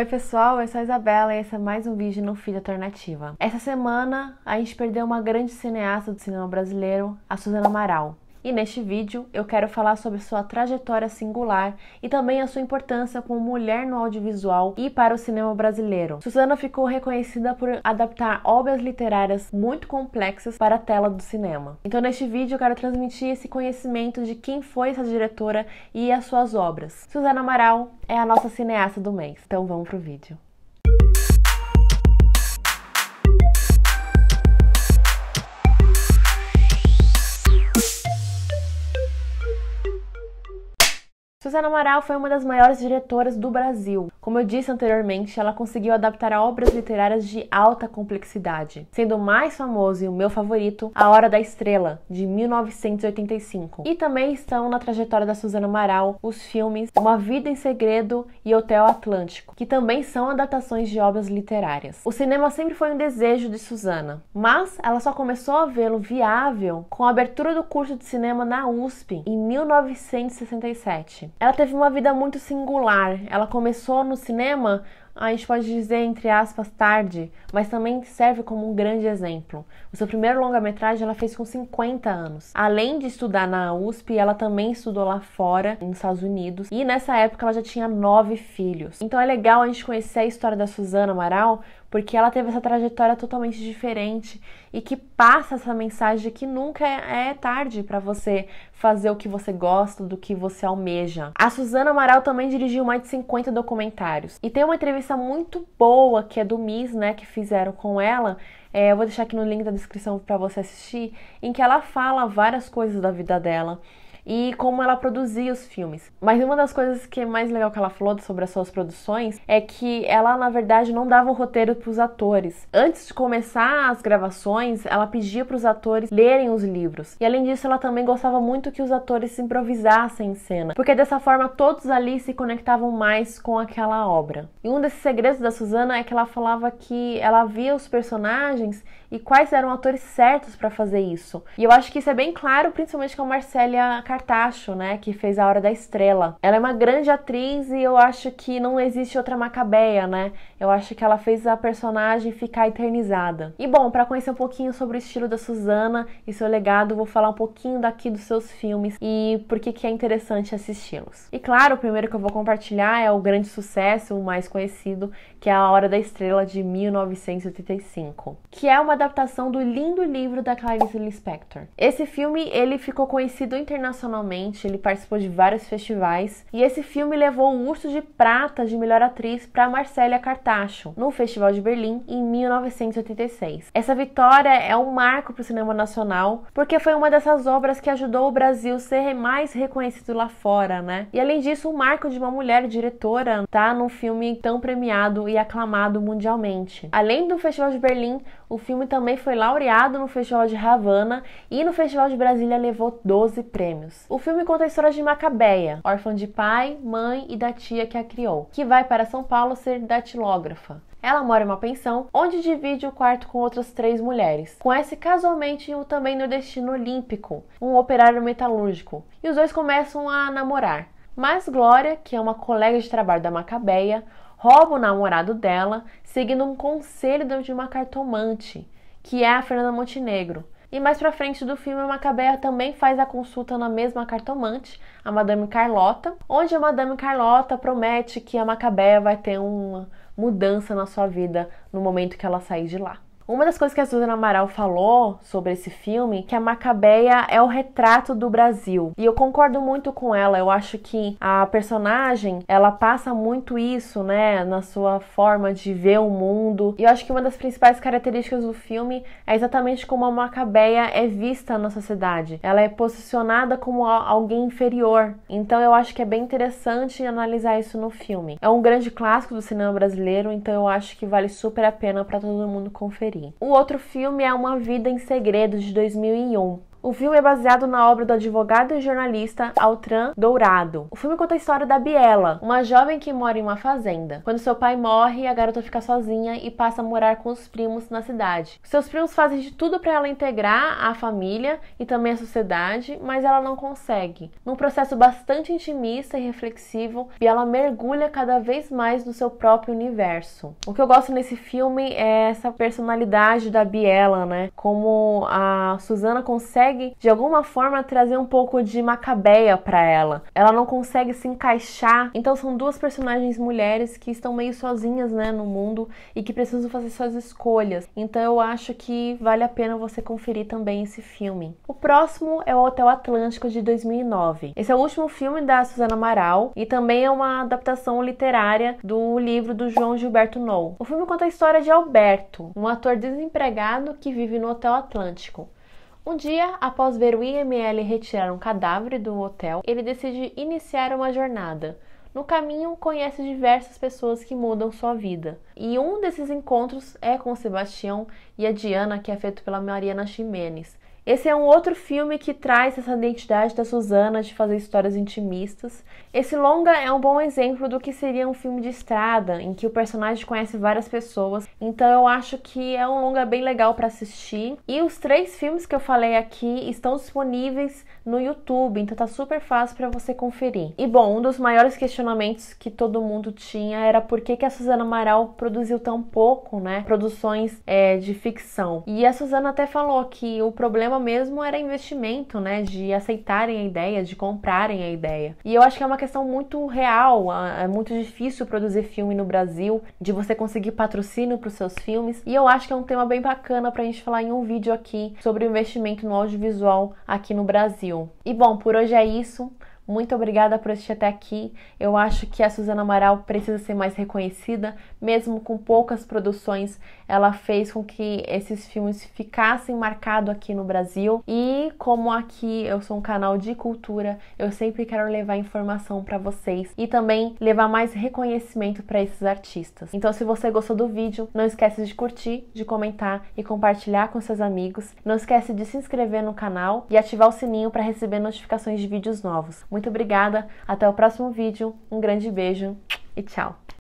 Oi pessoal, eu sou a Isabela e esse é mais um vídeo no Filho Alternativa. Essa semana a gente perdeu uma grande cineasta do cinema brasileiro, a Suzana Amaral. E neste vídeo eu quero falar sobre sua trajetória singular e também a sua importância como mulher no audiovisual e para o cinema brasileiro. Suzana ficou reconhecida por adaptar obras literárias muito complexas para a tela do cinema. Então neste vídeo eu quero transmitir esse conhecimento de quem foi essa diretora e as suas obras. Suzana Amaral é a nossa cineasta do mês. Então vamos pro vídeo. Suzana Amaral foi uma das maiores diretoras do Brasil. Como eu disse anteriormente, ela conseguiu adaptar obras literárias de alta complexidade, sendo o mais famoso e o meu favorito A Hora da Estrela, de 1985. E também estão na trajetória da Suzana Amaral os filmes Uma Vida em Segredo e Hotel Atlântico, que também são adaptações de obras literárias. O cinema sempre foi um desejo de Suzana, mas ela só começou a vê-lo viável com a abertura do curso de cinema na USP em 1967. Ela teve uma vida muito singular. Ela começou no cinema, a gente pode dizer entre aspas tarde, mas também serve como um grande exemplo. O seu primeiro longa-metragem ela fez com 50 anos. Além de estudar na USP, ela também estudou lá fora, nos Estados Unidos, e nessa época ela já tinha nove filhos. Então é legal a gente conhecer a história da Suzana Amaral, porque ela teve essa trajetória totalmente diferente e que passa essa mensagem de que nunca é, é tarde para você fazer o que você gosta, do que você almeja. A Suzana Amaral também dirigiu mais de 50 documentários. E tem uma entrevista muito boa que é do Miss, né, que fizeram com ela. É, eu vou deixar aqui no link da descrição para você assistir, em que ela fala várias coisas da vida dela e como ela produzia os filmes. Mas uma das coisas que é mais legal que ela falou sobre as suas produções é que ela, na verdade, não dava o roteiro para os atores. Antes de começar as gravações, ela pedia para os atores lerem os livros. E além disso, ela também gostava muito que os atores se improvisassem em cena, porque dessa forma todos ali se conectavam mais com aquela obra. E um desses segredos da Susana é que ela falava que ela via os personagens e quais eram atores certos para fazer isso. E eu acho que isso é bem claro, principalmente com a Marcélia Cartacho, né, que fez A Hora da Estrela. Ela é uma grande atriz e eu acho que não existe outra Macabeia, né? Eu acho que ela fez a personagem ficar eternizada. E bom, para conhecer um pouquinho sobre o estilo da Suzana e seu legado, vou falar um pouquinho daqui dos seus filmes e por que que é interessante assisti-los. E claro, o primeiro que eu vou compartilhar é o grande sucesso, o mais conhecido, que é A Hora da Estrela de 1985, que é uma adaptação do lindo livro da Clarice Lispector. Esse filme ele ficou conhecido internacionalmente internacionalmente, ele participou de vários festivais e esse filme levou o Urso de Prata de melhor atriz para Marcélia Cartacho no Festival de Berlim em 1986. Essa vitória é um marco para o cinema nacional porque foi uma dessas obras que ajudou o Brasil a ser mais reconhecido lá fora, né? E além disso, o um marco de uma mulher diretora tá num filme tão premiado e aclamado mundialmente. Além do Festival de Berlim, o filme também foi laureado no Festival de Havana e no Festival de Brasília levou 12 prêmios. O filme conta a história de Macabeia, órfã de pai, mãe e da tia que a criou, que vai para São Paulo ser datilógrafa. Ela mora em uma pensão, onde divide o quarto com outras três mulheres. Conhece casualmente o também nordestino Olímpico, um operário metalúrgico, e os dois começam a namorar. Mas Glória, que é uma colega de trabalho da Macabeia, rouba o namorado dela, seguindo um conselho de uma cartomante, que é a Fernanda Montenegro. E mais pra frente do filme, a Macabeia também faz a consulta na mesma cartomante, a Madame Carlota, onde a Madame Carlota promete que a Macabeia vai ter uma mudança na sua vida no momento que ela sair de lá. Uma das coisas que a Suzana Amaral falou sobre esse filme, que a Macabeia é o retrato do Brasil. E eu concordo muito com ela. Eu acho que a personagem, ela passa muito isso, né, na sua forma de ver o mundo. E eu acho que uma das principais características do filme é exatamente como a Macabeia é vista na sociedade. Ela é posicionada como alguém inferior. Então eu acho que é bem interessante analisar isso no filme. É um grande clássico do cinema brasileiro, então eu acho que vale super a pena para todo mundo conferir. O outro filme é Uma Vida em Segredo de 2001. O filme é baseado na obra do advogado e jornalista Altran Dourado. O filme conta a história da Biela, uma jovem que mora em uma fazenda. Quando seu pai morre, a garota fica sozinha e passa a morar com os primos na cidade. Seus primos fazem de tudo para ela integrar a família e também a sociedade, mas ela não consegue. Num processo bastante intimista e reflexivo, Biela mergulha cada vez mais no seu próprio universo. O que eu gosto nesse filme é essa personalidade da Biela, né? Como a Susana consegue consegue de alguma forma trazer um pouco de macabeia para ela. Ela não consegue se encaixar. Então são duas personagens mulheres que estão meio sozinhas, né, no mundo e que precisam fazer suas escolhas. Então eu acho que vale a pena você conferir também esse filme. O próximo é o Hotel Atlântico de 2009. Esse é o último filme da Suzana Amaral e também é uma adaptação literária do livro do João Gilberto Nol. O filme conta a história de Alberto, um ator desempregado que vive no Hotel Atlântico. Um dia, após ver o IML retirar um cadáver do hotel, ele decide iniciar uma jornada. No caminho, conhece diversas pessoas que mudam sua vida. E um desses encontros é com o Sebastião e a Diana, que é feito pela Mariana Ximenes. Esse é um outro filme que traz essa identidade da Susana de fazer histórias intimistas. Esse longa é um bom exemplo do que seria um filme de estrada, em que o personagem conhece várias pessoas. Então eu acho que é um longa bem legal para assistir. E os três filmes que eu falei aqui estão disponíveis no YouTube, então tá super fácil para você conferir. E bom, um dos maiores questionamentos que todo mundo tinha era por que, que a Susana Amaral produziu tão pouco, né? Produções é, de ficção. E a Susana até falou que o problema mesmo era investimento, né? De aceitarem a ideia, de comprarem a ideia. E eu acho que é uma questão muito real. É muito difícil produzir filme no Brasil, de você conseguir patrocínio para os seus filmes. E eu acho que é um tema bem bacana para a gente falar em um vídeo aqui sobre o investimento no audiovisual aqui no Brasil. E bom, por hoje é isso. Muito obrigada por assistir até aqui. Eu acho que a Suzana Amaral precisa ser mais reconhecida, mesmo com poucas produções, ela fez com que esses filmes ficassem marcados aqui no Brasil. E como aqui eu sou um canal de cultura, eu sempre quero levar informação para vocês e também levar mais reconhecimento para esses artistas. Então, se você gostou do vídeo, não esquece de curtir, de comentar e compartilhar com seus amigos. Não esquece de se inscrever no canal e ativar o sininho para receber notificações de vídeos novos. Muito obrigada, até o próximo vídeo, um grande beijo e tchau!